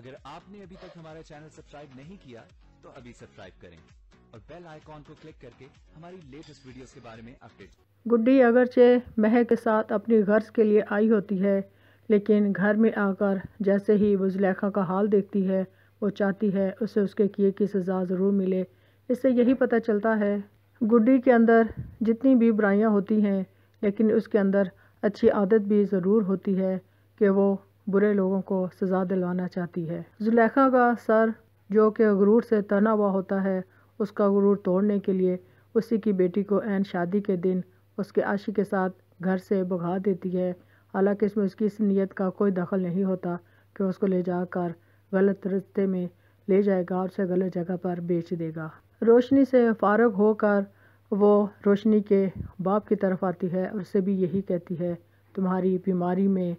अगर आपने अभी तक हमारा चैनल सब्सक्राइब नहीं किया तो अभी सब्सक्राइब करें और बेल आइकॉन को क्लिक करके हमारी लेटेस्ट वीडियोस के बारे में अपडेट गुड्डी अगरचे मह के साथ अपनी घर के लिए आई होती है लेकिन घर में आकर जैसे ही वो जुलेखा का हाल देखती है वो चाहती है उसे उसके किए की सज़ा ज़रूर मिले इससे यही पता चलता है गुड्डी के अंदर जितनी भी बुराइयाँ होती हैं लेकिन उसके अंदर अच्छी आदत भी ज़रूर होती है कि वो बुरे लोगों को सज़ा दिलवाना चाहती है जुलेखा का सर जो कि गुरूर से तना हुआ होता है उसका गुरूर तोड़ने के लिए उसी की बेटी को एन शादी के दिन उसके आशी के साथ घर से भगा देती है हालांकि इसमें उसकी इस नीयत का कोई दखल नहीं होता कि उसको ले जाकर गलत रस्ते में ले जाएगा और उसे गलत जगह पर बेच देगा रोशनी से फारग होकर वो रोशनी के बाप की तरफ आती है और उसे भी यही कहती है तुम्हारी बीमारी में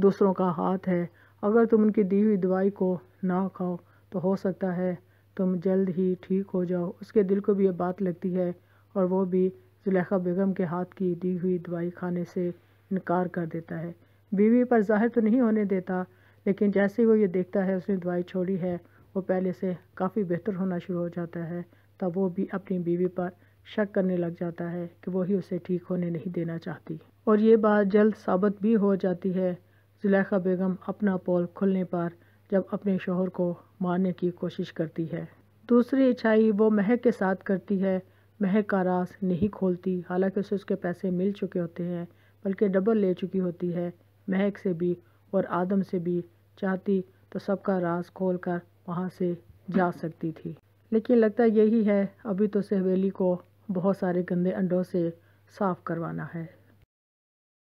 दूसरों का हाथ है अगर तुम उनकी दी हुई दवाई को ना खाओ तो हो सकता है तुम जल्द ही ठीक हो जाओ उसके दिल को भी यह बात लगती है और वो भी जुलेखा बेगम के हाथ की दी हुई दवाई खाने से इनकार कर देता है बीवी पर जाहिर तो नहीं होने देता लेकिन जैसे ही वो ये देखता है उसने दवाई छोड़ी है वो पहले से काफ़ी बेहतर होना शुरू हो जाता है तब वो भी अपनी बीवी पर शक करने लग जाता है कि वही उसे ठीक होने नहीं देना चाहती और ये बात जल्द साबित भी हो जाती है जुलेखा बेगम अपना पोल खुलने पर जब अपने शोहर को मारने की कोशिश करती है दूसरी इच्छाई वो महक के साथ करती है महक का रास नहीं खोलती हालांकि उसे उसके पैसे मिल चुके होते हैं बल्कि डबल ले चुकी होती है महक से भी और आदम से भी चाहती तो सबका रास खोल कर वहाँ से जा सकती थी लेकिन लगता यही है अभी तो सहवेली को बहुत सारे गंदे अंडों से साफ़ करवाना है